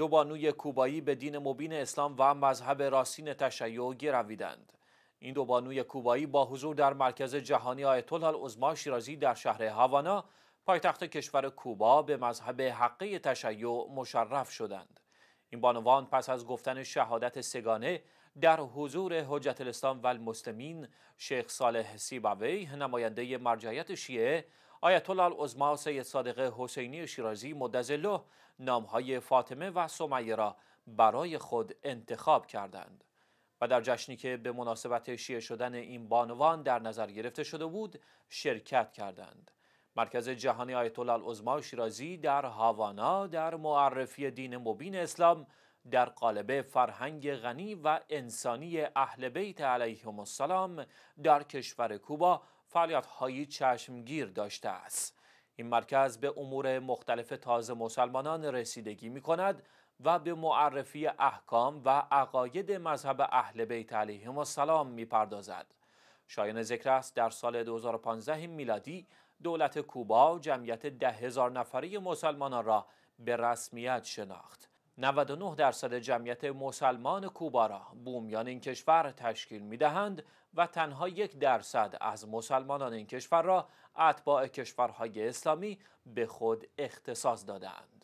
دو بانوی کوبایی به دین مبین اسلام و مذهب راستین تشیع گرویدند این دو بانوی کوبایی با حضور در مرکز جهانی آیت الله العظما شیرازی در شهر هاوانا پایتخت کشور کوبا به مذهب حقه تشیع مشرف شدند این بانوان پس از گفتن شهادت سگانه در حضور حجت الاسلام و المسلمین شیخ صالح سیباوی نماینده مرجعیت شیعه آیت الله العظما سید صادق حسینی شیرازی مدظله نامهای فاطمه و سمیه را برای خود انتخاب کردند و در جشنی که به مناسبت شیعه شدن این بانوان در نظر گرفته شده بود شرکت کردند مرکز جهانی آیت الله العظما شیرازی در هاوانا در معرفی دین مبین اسلام در قالب فرهنگ غنی و انسانی اهل بیت علیهم السلام در کشور کوبا فعالیت‌های چشمگیر داشته است. این مرکز به امور مختلف تازه مسلمانان رسیدگی می کند و به معرفی احکام و عقاید مذهب اهل بیت علیهم السلام می پردازد. شایان ذکر است در سال 2015 میلادی دولت کوبا جمعیت ده هزار نفری مسلمانان را به رسمیت شناخت. 99 درصد جمعیت مسلمان کوبا را بومیان این کشور تشکیل می دهند و تنها یک درصد از مسلمانان این کشور را اتباع کشورهای اسلامی به خود اختصاص دادند.